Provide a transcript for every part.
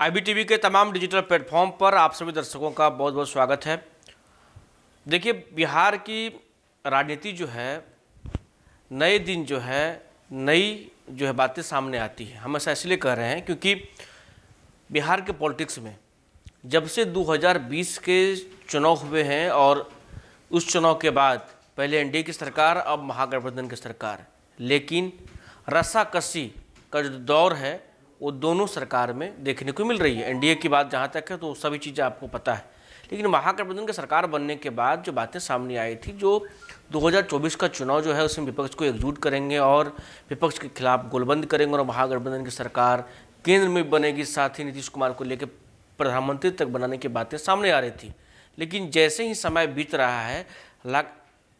आईबीटीवी के तमाम digital platform पर आप सभी दर्शकों का बहुत बहुत स्वागत है देखिए बिहार की राजनीति जो है नए दिन जो है नई जो है बातें सामने आती है हम ऐसा इसलिए कह रहे हैं क्योंकि बिहार के पॉलिटिक्स में जब से 2020 के चुनाव हुए हैं और उस चुनाव के बाद पहले एनडीए की सरकार अब महागठबंधन की सरकार लेकिन रसाकसी का जो दौर है वो दोनों सरकार में देखने को मिल रही है एनडीए की बात जहाँ तक है तो सभी चीज़ें आपको पता है लेकिन महागठबंधन की सरकार बनने के बाद जो बातें सामने आई थी जो 2024 का चुनाव जो है उसमें विपक्ष को एकजुट करेंगे और विपक्ष के खिलाफ गोलबंद करेंगे और महागठबंधन की सरकार केंद्र में बनेगी साथ ही नीतीश कुमार को लेकर प्रधानमंत्री तक बनाने की बातें सामने आ रही थी लेकिन जैसे ही समय बीत रहा है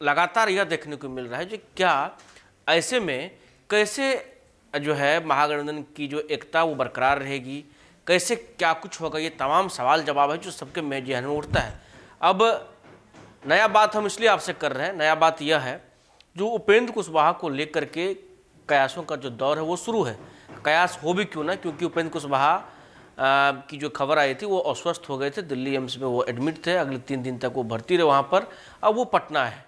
लगातार यह देखने को मिल रहा है कि क्या ऐसे में कैसे जो है महागठबंधन की जो एकता वो बरकरार रहेगी कैसे क्या कुछ होगा ये तमाम सवाल जवाब है जो सबके में जहन में उठता है अब नया बात हम इसलिए आपसे कर रहे हैं नया बात यह है जो उपेंद्र कुशवाहा को लेकर के कयासों का जो दौर है वो शुरू है कयास हो भी क्यों ना क्योंकि उपेंद्र कुशवाहा की जो खबर आई थी वो अस्वस्थ हो गए थे दिल्ली एम्स में वो एडमिट थे अगले तीन दिन तक वो भर्ती रहे वहाँ पर अब वो पटना है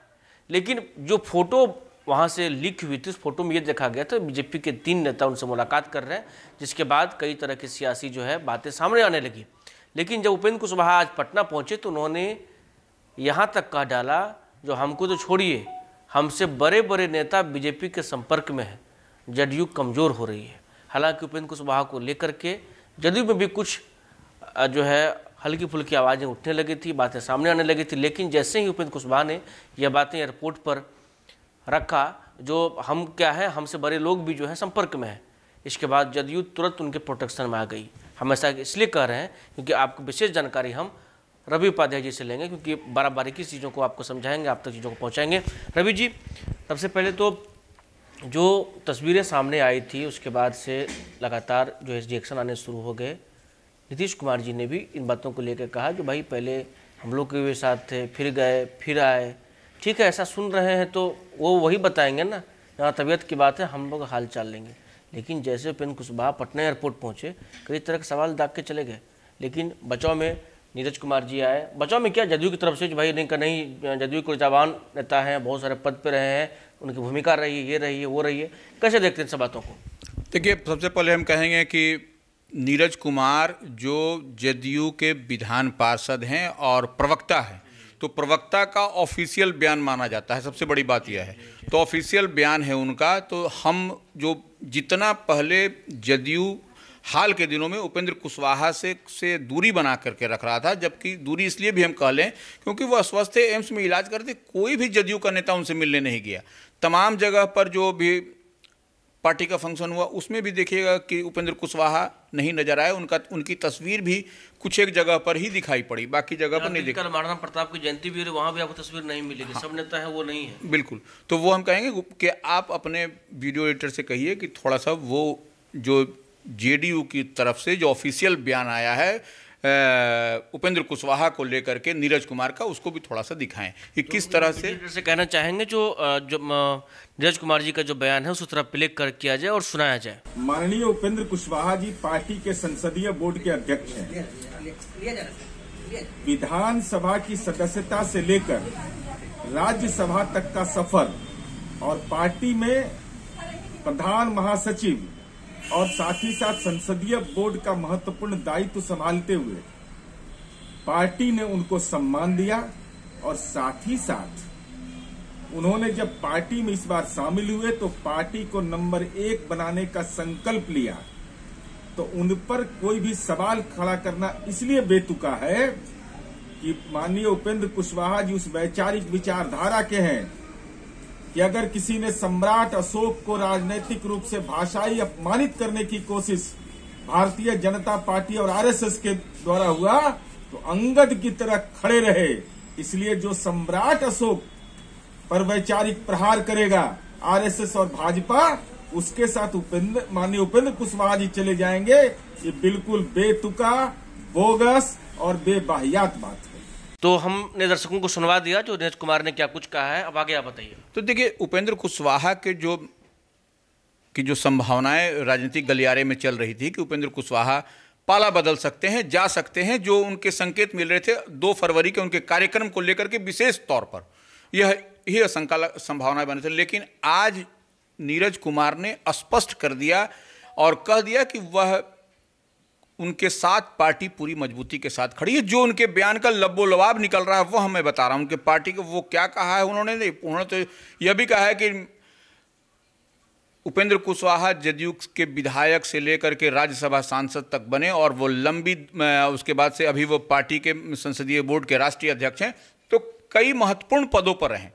लेकिन जो फोटो वहाँ से लीक हुई थी उस फोटो में ये देखा गया था बीजेपी के तीन नेता उनसे मुलाकात कर रहे हैं जिसके बाद कई तरह की सियासी जो है बातें सामने आने लगी लेकिन जब उपेंद्र कुशवाहा आज पटना पहुँचे तो उन्होंने यहाँ तक कह डाला जो हमको तो छोड़िए हमसे बड़े बड़े नेता बीजेपी के संपर्क में है जदयू कमज़ोर हो रही है हालांकि उपेंद्र कुशवाहा को लेकर के जदयू में भी कुछ जो है हल्की फुल्की आवाज़ें उठने लगी थी बातें सामने आने लगी थी लेकिन जैसे ही उपेंद्र कुशवाहा ने यह बातें एयरपोर्ट पर रखा जो हम क्या है हमसे बड़े लोग भी जो है संपर्क में है इसके बाद जदयू तुरंत उनके प्रोटेक्शन में आ गई हम ऐसा इसलिए कह रहे हैं क्योंकि आपको विशेष जानकारी हम रवि उपाध्याय जी से लेंगे क्योंकि बारा बारीकी चीज़ों को आपको समझाएंगे आप तक चीज़ों को पहुँचाएंगे रवि जी सबसे पहले तो जो तस्वीरें सामने आई थी उसके बाद से लगातार जो है एक्शन आने शुरू हो गए नीतीश कुमार जी ने भी इन बातों को लेकर कहा कि भाई पहले हम लोग के भी साथ थे फिर गए फिर आए ठीक है ऐसा सुन रहे हैं तो वो वही बताएंगे ना यहाँ तबीयत की बात है हम लोग हाल चाल लेंगे लेकिन जैसे उपेंद्र कुशबा पटना एयरपोर्ट पहुँचे कई तरह के सवाल दाग के चले गए लेकिन बचाव में नीरज कुमार जी आए बचाव में क्या जदयू की तरफ से भाई नहीं नहीं जदयू को जवान नेता हैं बहुत सारे पद पर रहे हैं उनकी भूमिका रही है ये रही है वो रही है कैसे देखते हैं सब बातों को देखिए सबसे पहले हम कहेंगे कि नीरज कुमार जो जदयू के विधान पार्षद हैं और प्रवक्ता हैं तो प्रवक्ता का ऑफिशियल बयान माना जाता है सबसे बड़ी बात यह है तो ऑफिशियल बयान है उनका तो हम जो जितना पहले जदयू हाल के दिनों में उपेंद्र कुशवाहा से से दूरी बना करके रख रहा था जबकि दूरी इसलिए भी हम कह लें क्योंकि वो अस्वस्थ थे एम्स में इलाज करते कोई भी जदयू का नेता उनसे मिलने नहीं गया तमाम जगह पर जो भी पार्टी का फंक्शन हुआ उसमें भी देखिएगा कि उपेंद्र कुशवाहा नहीं नजर आए उनका उनकी तस्वीर भी कुछ एक जगह पर ही दिखाई पड़ी बाकी जगह पर नहीं दिखा महाराणा प्रताप की जयंती भी वहाँ भी आपको तस्वीर नहीं मिलेगी हाँ। सब नेता है वो नहीं है बिल्कुल तो वो हम कहेंगे कि आप अपने वीडियो एडिटर से कहिए कि थोड़ा सा वो जो जे की तरफ से जो ऑफिशियल बयान आया है उपेंद्र कुशवाहा को लेकर के नीरज कुमार का उसको भी थोड़ा सा दिखाएं कि तो किस तरह से जैसे कहना चाहेंगे जो जो नीरज कुमार जी का जो बयान है उस तरह प्ले कर किया जाए और सुनाया जाए माननीय उपेंद्र कुशवाहा जी पार्टी के संसदीय बोर्ड के अध्यक्ष हैं विधानसभा की सदस्यता से लेकर राज्यसभा तक का सफर और पार्टी में प्रधान महासचिव और साथ ही साथ संसदीय बोर्ड का महत्वपूर्ण दायित्व संभालते हुए पार्टी ने उनको सम्मान दिया और साथ ही साथ उन्होंने जब पार्टी में इस बार शामिल हुए तो पार्टी को नंबर एक बनाने का संकल्प लिया तो उन पर कोई भी सवाल खड़ा करना इसलिए बेतुका है कि माननीय उपेंद्र कुशवाहा जी उस वैचारिक विचारधारा के हैं कि अगर किसी ने सम्राट अशोक को राजनीतिक रूप से भाषाई अपमानित करने की कोशिश भारतीय जनता पार्टी और आरएसएस के द्वारा हुआ तो अंगद की तरह खड़े रहे इसलिए जो सम्राट अशोक पर वैचारिक प्रहार करेगा आरएसएस और भाजपा उसके साथ उपेंद्र माननीय उपेंद्र कुशवाहा जी चले जाएंगे ये बिल्कुल बेतुका बोगस और बेबाहियात बात तो हमने दर्शकों को सुनवा दिया जो दिनेश कुमार ने क्या कुछ कहा है अब आगे आप बताइए तो देखिए उपेंद्र कुशवाहा के जो की जो संभावनाएं राजनीतिक गलियारे में चल रही थी कि उपेंद्र कुशवाहा पाला बदल सकते हैं जा सकते हैं जो उनके संकेत मिल रहे थे दो फरवरी के उनके कार्यक्रम को लेकर के विशेष तौर पर यह ही असंका संभावनाएं बने थी लेकिन आज नीरज कुमार ने स्पष्ट कर दिया और कह दिया कि वह उनके साथ पार्टी पूरी मजबूती के साथ खड़ी है जो उनके बयान का लब्बो लबाब निकल रहा है वो हमें बता रहा हूँ उनके पार्टी को वो क्या कहा है उन्होंने उन्होंने तो यह भी कहा है कि उपेंद्र कुशवाहा जदयू के विधायक से लेकर के राज्यसभा सांसद तक बने और वो लंबी उसके बाद से अभी वो पार्टी के संसदीय बोर्ड के राष्ट्रीय अध्यक्ष हैं तो कई महत्वपूर्ण पदों पर रहें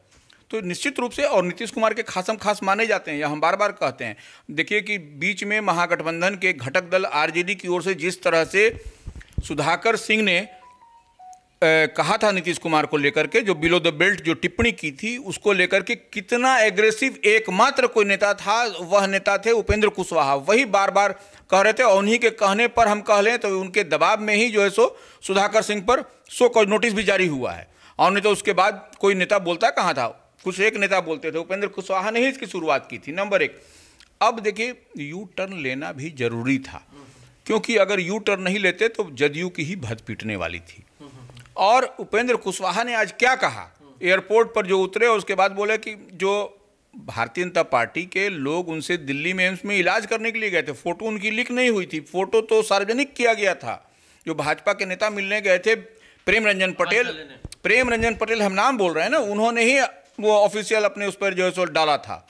तो निश्चित रूप से और नीतीश कुमार के खासम खास माने जाते हैं या हम बार बार कहते हैं देखिए कि बीच में महागठबंधन के घटक दल आरजेडी की ओर से जिस तरह से सुधाकर सिंह ने कहा था नीतीश कुमार को लेकर के जो बिलो द बेल्ट जो टिप्पणी की थी उसको लेकर के कितना एग्रेसिव एकमात्र कोई नेता था वह नेता थे उपेंद्र कुशवाहा वही बार बार कह रहे थे और उन्हीं के कहने पर हम कह लें तो उनके दबाव में ही जो है सो सुधाकर सिंह पर सो नोटिस भी जारी हुआ है और नहीं तो उसके बाद कोई नेता बोलता कहाँ था कुछ एक नेता बोलते थे उपेंद्र कुशवाहा ने ही इसकी शुरुआत की थी नंबर एक अब देखिए यू टर्न लेना भी जरूरी था क्योंकि अगर यू टर्न नहीं लेते तो जदयू की ही भद पीटने वाली थी और उपेंद्र कुशवाहा ने आज क्या कहा एयरपोर्ट पर जो उतरे उसके बाद बोले कि जो भारतीय जनता पार्टी के लोग उनसे दिल्ली में एम्स में इलाज करने के लिए गए थे फोटो उनकी लीक नहीं हुई थी फोटो तो सार्वजनिक किया गया था जो भाजपा के नेता मिलने गए थे प्रेम रंजन पटेल प्रेम रंजन पटेल हम नाम बोल रहे हैं ना उन्होंने ही वो ऑफिशियल अपने उस पर जो है सो डाला था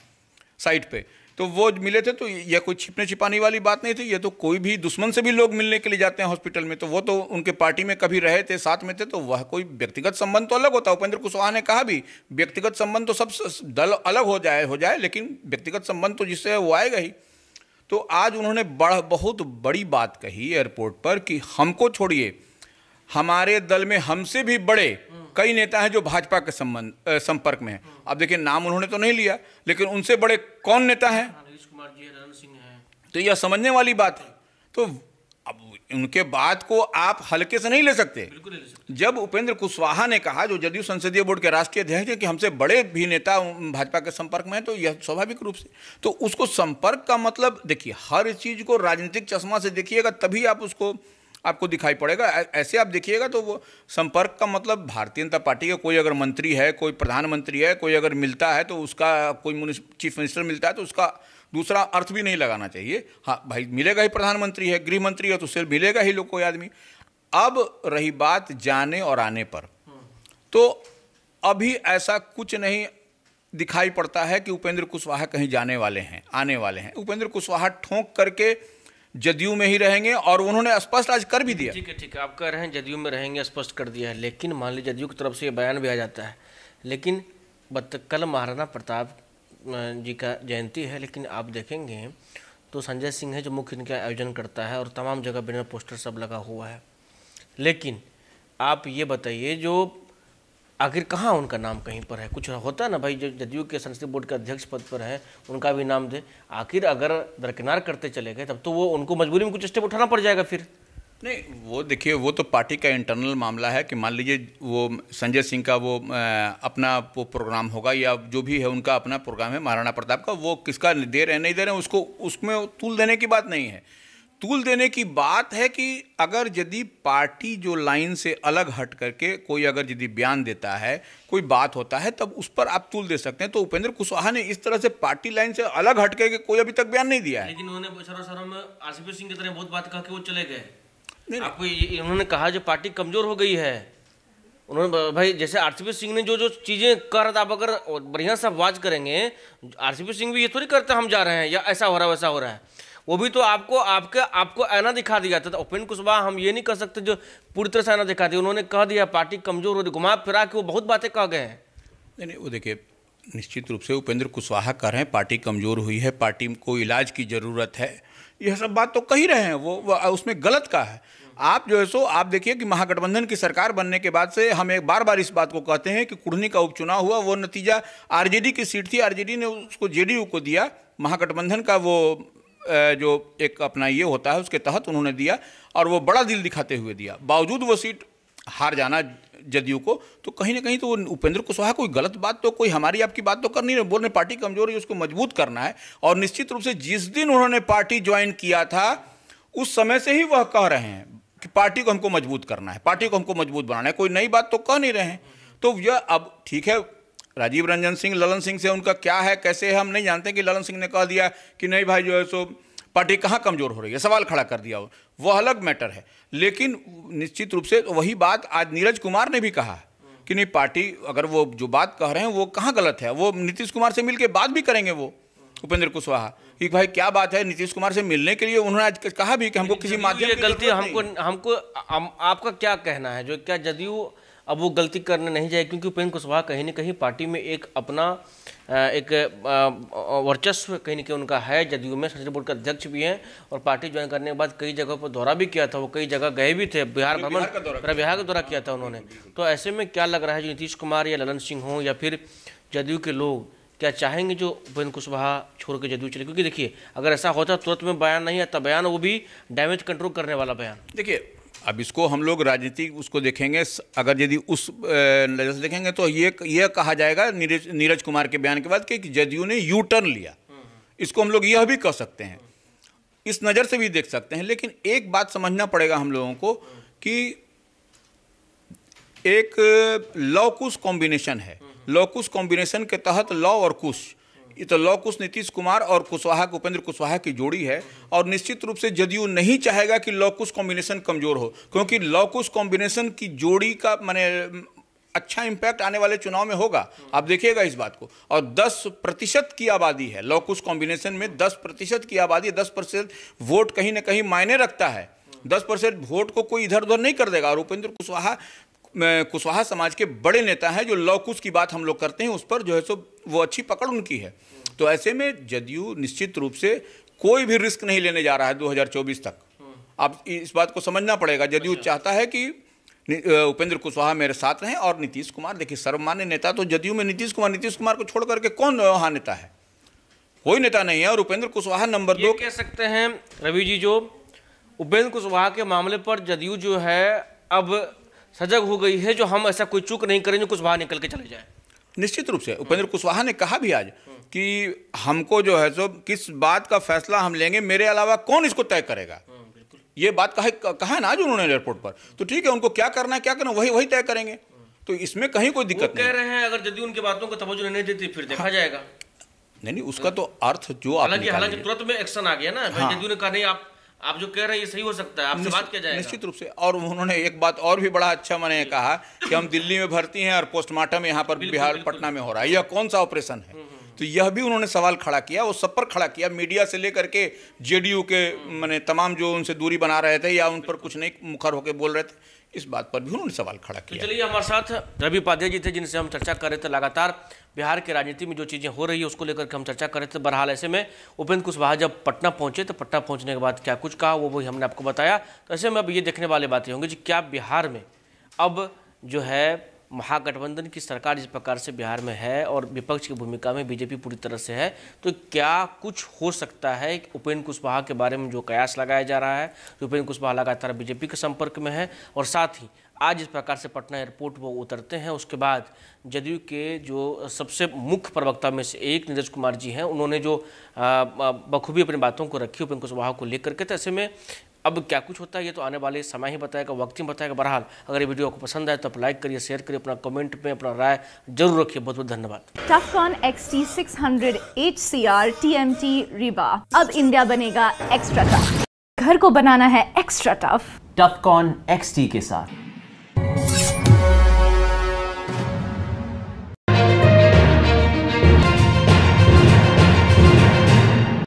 साइट पे तो वो मिले थे तो यह कोई छिपने छिपाने वाली बात नहीं थी ये तो कोई भी दुश्मन से भी लोग मिलने के लिए जाते हैं हॉस्पिटल में तो वो तो उनके पार्टी में कभी रहे थे साथ में थे तो वह कोई व्यक्तिगत संबंध तो अलग होता उपेंद्र कुशवाहा ने कहा भी व्यक्तिगत संबंध तो सब दल अलग हो जाए हो जाए लेकिन व्यक्तिगत संबंध तो जिससे वो आएगा ही तो आज उन्होंने बड़ा बहुत बड़ी बात कही एयरपोर्ट पर कि हमको छोड़िए हमारे दल में हमसे भी बड़े कई नेता हैं जो भाजपा के संबंध संपर्क में हैं अब देखिए नाम उन्होंने तो नहीं लिया लेकिन उनसे बड़े कौन नेता हैं तो यह समझने वाली बात है तो अब उनके बात को आप हल्के से नहीं ले सकते। जब उपेंद्र कुशवाहा ने कहा जो जदयू संसदीय बोर्ड के राष्ट्रीय अध्यक्ष हैं कि हमसे बड़े भी नेता भाजपा के संपर्क में हैं तो यह स्वाभाविक रूप से तो उसको संपर्क का मतलब देखिए हर चीज़ को राजनीतिक चश्मा से देखिएगा तभी आप उसको आपको दिखाई पड़ेगा ऐसे आप देखिएगा तो वो संपर्क का मतलब भारतीय जनता पार्टी का कोई अगर मंत्री है कोई प्रधानमंत्री है कोई अगर मिलता है तो उसका कोई चीफ मिनिस्टर मिलता है तो उसका दूसरा अर्थ भी नहीं लगाना चाहिए हाँ भाई मिलेगा ही प्रधानमंत्री है गृह मंत्री है तो सिर्फ मिलेगा ही लोग कोई आदमी अब रही बात जाने और आने पर तो अभी ऐसा कुछ नहीं दिखाई पड़ता है कि उपेंद्र कुशवाहा कहीं जाने वाले हैं आने वाले हैं उपेंद्र कुशवाहा ठोंक करके जदयू में ही रहेंगे और उन्होंने स्पष्ट आज कर भी दिया ठीक है ठीक है आप कह रहे हैं जदयू में रहेंगे स्पष्ट कर दिया है लेकिन मान लीजिए जदयू की तरफ से ये बयान भी आ जाता है लेकिन कल महाराणा प्रताप जी का जयंती है लेकिन आप देखेंगे तो संजय सिंह है जो मुख्य इनका आयोजन करता है और तमाम जगह बिना पोस्टर सब लगा हुआ है लेकिन आप ये बताइए जो आखिर कहाँ उनका नाम कहीं पर है कुछ होता है ना भाई जो जदयू के संसदीय बोर्ड के अध्यक्ष पद पर है उनका भी नाम दे आखिर अगर दरकिनार करते चले गए तब तो वो उनको मजबूरी में कुछ स्टेप उठाना पड़ जाएगा फिर नहीं वो देखिए वो तो पार्टी का इंटरनल मामला है कि मान लीजिए वो संजय सिंह का वो अपना वो प्रोग्राम होगा या जो भी है उनका अपना प्रोग्राम है महाराणा प्रताप का वो किसका दे रहे नहीं दे रहे उसको उसमें तुल देने की बात नहीं है तूल देने की बात है कि अगर यदि पार्टी जो लाइन से अलग हट करके कोई अगर यदि बयान देता है कोई बात होता है तब उस पर आप तूल दे सकते हैं तो उपेंद्र कुशवाहा ने इस तरह से पार्टी लाइन से अलग हट करके कोई अभी तक बयान नहीं दिया है लेकिन उन्होंने आसिफ सिंह की तरह बहुत बात कहा कि वो चले गए आपको इन्होंने कहा जो पार्टी कमजोर हो गई है उन्होंने भाई जैसे आरसीपी सिंह ने जो जो चीज़ें कर आप अगर बढ़िया से आवाज करेंगे आरसीपी सिंह भी ये थोड़ी करते हम जा रहे हैं या ऐसा हो रहा है वैसा हो रहा है वो भी तो आपको आपके आपको ऐना दिखा दिया था तो उपेंद्र कुशवाहा हम ये नहीं कह सकते जो पूरी तरह से ऐना दिखा दिया उन्होंने कह दिया पार्टी कमजोर हो रही घुमा फिरा के वो बहुत बातें कह गए हैं नहीं नहीं वो देखिए निश्चित रूप से उपेंद्र कुशवाहा कह रहे हैं पार्टी कमजोर हुई है पार्टी को इलाज की ज़रूरत है यह सब बात तो कही रहे हैं वो, वो उसमें गलत का है आप जो है सो आप देखिए कि महागठबंधन की सरकार बनने के बाद से हम एक बार बार इस बात को कहते हैं कि कुर्नी का उपचुनाव हुआ वो नतीजा आरजेडी की सीट थी आरजेडी ने उसको जेडीयू को दिया महागठबंधन का वो जो एक अपना ये होता है उसके तहत उन्होंने दिया और वो बड़ा दिल दिखाते हुए दिया बावजूद वो सीट हार जाना जदयू को तो कहीं ना कहीं तो उपेंद्र कुशवाहा कोई गलत बात तो कोई हमारी आपकी बात तो करनी नहीं बोल रहे पार्टी कमजोर है उसको मजबूत करना है और निश्चित रूप से जिस दिन उन्होंने पार्टी ज्वाइन किया था उस समय से ही वह कह रहे हैं कि पार्टी को हमको मजबूत करना है पार्टी को हमको मजबूत बनाना है कोई नई बात तो कह नहीं रहे हैं तो यह अब ठीक है राजीव रंजन सिंह ललन सिंह से उनका क्या है कैसे है हम नहीं जानते कि ललन सिंह ने कह दिया कि नहीं भाई जो है सो पार्टी कहाँ कमज़ोर हो रही है सवाल खड़ा कर दिया वो अलग मैटर है लेकिन निश्चित रूप से वही बात आज नीरज कुमार ने भी कहा कि नहीं पार्टी अगर वो जो बात कह रहे हैं वो कहाँ गलत है वो नीतीश कुमार से मिल के बात भी करेंगे वो उपेंद्र कुशवाहा कि भाई क्या बात है नीतीश कुमार से मिलने के लिए उन्होंने आज कहा भी कि हमको किसी माध्यम गलती हमको हमको आपका क्या कहना है जो क्या जदयू अब वो गलती करने नहीं जाए क्योंकि उपेंद्र कुशवाहा कहीं ना कहीं पार्टी में एक अपना एक वर्चस्व कहीं ना कहीं उनका है जदयू में संसदीय बोर्ड का अध्यक्ष भी हैं और पार्टी ज्वाइन करने के बाद कई जगहों पर दौरा भी किया था वो कई जगह गए भी थे बिहार भ्रमण बिहार का दौरा किया था हाँ, उन्होंने तो ऐसे में क्या लग रहा है जो नीतीश कुमार या ललन सिंह हों या फिर जदयू के लोग क्या चाहेंगे जो उपेंद्र कुशवाहा छोड़ के जदयू चले क्योंकि देखिए अगर ऐसा होता तुरंत में बयान नहीं आता बयान वो भी डैमेज कंट्रोल करने वाला बयान देखिए अब इसको हम लोग राजनीतिक उसको देखेंगे अगर यदि उस नज़र से देखेंगे तो ये यह कहा जाएगा नीरज नीरज कुमार के बयान के बाद कि जदयू ने यू टर्न लिया इसको हम लोग यह भी कह सकते हैं इस नज़र से भी देख सकते हैं लेकिन एक बात समझना पड़ेगा हम लोगों को कि एक लॉ कुश कॉम्बिनेशन है लॉ कुश कॉम्बिनेशन के तहत लॉ और कुश ये तो लॉ कुश नीतीश कुमार और कुशवाहा उपेंद्र कुशवाहा की जोड़ी है और निश्चित रूप से जदयू नहीं चाहेगा कि लॉ कुश कॉम्बिनेशन कमजोर हो क्योंकि लॉ कुश कॉम्बिनेशन की जोड़ी का मैंने अच्छा इम्पैक्ट आने वाले चुनाव में होगा आप देखिएगा इस बात को और 10 प्रतिशत की आबादी है लॉकुस कॉम्बिनेशन में 10 प्रतिशत की आबादी 10 प्रतिशत वोट कहीं ना कहीं मायने रखता है दस परसेंट वोट को कोई इधर उधर नहीं कर देगा और उपेंद्र कुशवाहा कुशवाहा समाज के बड़े नेता हैं जो लौकुश की बात हम लोग करते हैं उस पर जो है सो वो अच्छी पकड़ उनकी है तो ऐसे में जदयू निश्चित रूप से कोई भी रिस्क नहीं लेने जा रहा है 2024 तक आप इस बात को समझना पड़ेगा जदयू अच्छा। चाहता है कि उपेंद्र कुशवाहा मेरे साथ रहें और नीतीश कुमार देखिए सर्वमान्य नेता तो जदयू में नीतीश कुमार नीतीश कुमार को छोड़ करके कौन वहाँ नेता है कोई नेता नहीं है और उपेंद्र कुशवाहा नंबर दो कह सकते हैं रवि जी जो उपेंद्र कुशवाहा के मामले पर जदयू जो है अब सजग हो गई है जो हम ऐसा कोई चूक नहीं करें जो कुछ निकल के चले जाए निश्चित रूप से उपेंद्र कुशवाहा ने कहा भी आज कि हमको जो है सो तो किस बात का फैसला हम लेंगे मेरे अलावा कौन इसको तय करेगा हाँ, ये बात कहा कहा ना आज उन्होंने एयरपोर्ट पर तो ठीक है उनको क्या करना है क्या करना वही वही तय करेंगे तो इसमें कहीं कोई दिक्कत नहीं कह रहे हैं अगर यदि उनकी बातों को तवज्जो नहीं देती फिर देखा हाँ। जाएगा नहीं नहीं उसका तो अर्थ जो हालांकि हालांकि तुरंत में एक्शन आ गया ना हाँ। ने कहा नहीं आप आप जो कह रहे हैं ये सही हो सकता है आपसे बात किया जाएगा निश्चित रूप से और उन्होंने एक बात और भी बड़ा अच्छा मैंने कहा कि हम दिल्ली में भर्ती हैं और पोस्टमार्टम यहाँ पर बिहार पटना में हो रहा है यह कौन सा ऑपरेशन है हम्म, हम्म। तो यह भी उन्होंने सवाल खड़ा किया वो सब पर खड़ा किया मीडिया से लेकर के जेडीयू के मैंने तमाम जो उनसे दूरी बना रहे थे या उन पर कुछ नहीं मुखर होकर बोल रहे थे इस बात पर भी उन्होंने सवाल खड़ा किया चलिए हमारे साथ रवि उपाध्याय जी थे जिनसे हम चर्चा कर रहे थे लगातार बिहार की राजनीति में जो चीज़ें हो रही है उसको लेकर के हम चर्चा कर रहे थे बहरहाल ऐसे में उपेंद्र कुशवाहा जब पटना पहुंचे तो पटना पहुंचने के बाद क्या कुछ कहा वो वही हमने आपको बताया तो ऐसे में अब ये देखने वाले बातें होंगी जी क्या बिहार में अब जो है महागठबंधन की सरकार जिस प्रकार से बिहार में है और विपक्ष की भूमिका में बीजेपी पूरी तरह से है तो क्या कुछ हो सकता है उपेंद्र कुशवाहा के बारे में जो कयास लगाया जा रहा है तो उपेंद्र कुशवाहा लगातार बीजेपी के संपर्क में है और साथ ही आज इस प्रकार से पटना एयरपोर्ट वो उतरते हैं उसके बाद जदयू के जो सबसे मुख्य प्रवक्ता में से एक नीरज कुमार जी हैं उन्होंने जो बखूबी अपनी बातों को रखी उपेंद्र कुशवाहा को लेकर के तो ऐसे में अब क्या कुछ होता है ये तो आने वाले समय ही बताएगा वक्त ही बताएगा बहरहाल अगर ये वीडियो आपको पसंद आए तो आप लाइक करिए शेयर करिए अपना कमेंट में अपना राय जरूर रखिए बहुत बहुत धन्यवाद Tufcon X T six hundred H C R T M T rebar अब इंडिया बनेगा एक्स्ट्रा टफ घर को बनाना है extra tough Tufcon X T के साथ